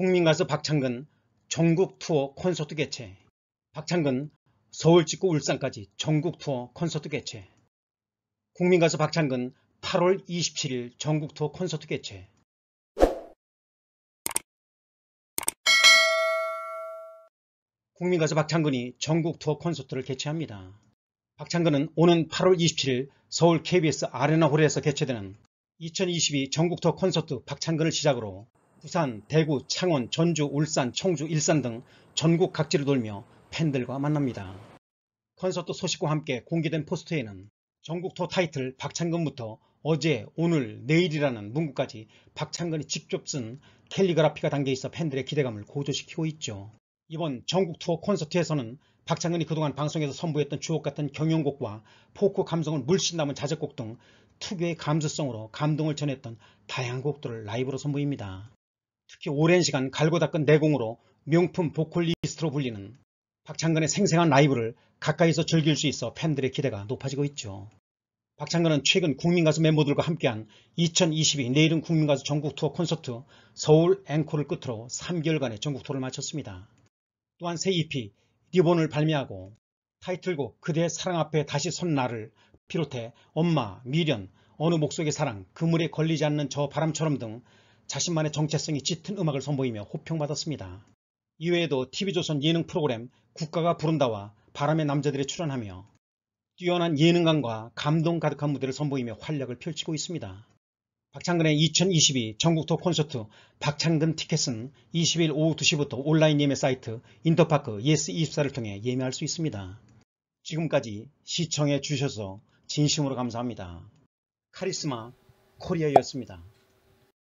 국민가수 박창근 전국 투어 콘서트 개최 박창근 서울 찍고 울산까지 전국 투어 콘서트 개최 국민가수 박창근 8월 27일 전국 투어 콘서트 개최 국민가수 박창근이 전국 투어 콘서트를 개최합니다. 박창근은 오는 8월 27일 서울 KBS 아레나 홀에서 개최되는 2022 전국 투어 콘서트 박창근을 시작으로 부산, 대구, 창원, 전주, 울산, 청주, 일산 등 전국 각지를 돌며 팬들과 만납니다. 콘서트 소식과 함께 공개된 포스트에는 전국토 타이틀 박창근부터 어제, 오늘, 내일이라는 문구까지 박창근이 직접 쓴 캘리그라피가 담겨 있어 팬들의 기대감을 고조시키고 있죠. 이번 전국 투어 콘서트에서는 박창근이 그동안 방송에서 선보였던 주옥같은 경연곡과 포크 감성을 물씬 담은 자작곡 등 특유의 감수성으로 감동을 전했던 다양한 곡들을 라이브로 선보입니다. 특히 오랜 시간 갈고 닦은 내공으로 명품 보컬리스트로 불리는 박창근의 생생한 라이브를 가까이서 즐길 수 있어 팬들의 기대가 높아지고 있죠. 박창근은 최근 국민가수 멤버들과 함께한 2022 내일은 국민가수 전국투어 콘서트 서울 앵콜을 끝으로 3개월간의 전국투어를 마쳤습니다. 또한 새 EP 리본을 발매하고 타이틀곡 그대 사랑 앞에 다시 손 나를 비롯해 엄마, 미련, 어느 목속의 사랑, 그물에 걸리지 않는 저 바람처럼 등 자신만의 정체성이 짙은 음악을 선보이며 호평받았습니다. 이외에도 TV조선 예능 프로그램 국가가 부른다와 바람의 남자들이 출연하며 뛰어난 예능감과 감동 가득한 무대를 선보이며 활력을 펼치고 있습니다. 박창근의 2022 전국토 콘서트 박창근 티켓은 20일 오후 2시부터 온라인 예매 사이트 인터파크 예스24를 통해 예매할 수 있습니다. 지금까지 시청해 주셔서 진심으로 감사합니다. 카리스마 코리아였습니다.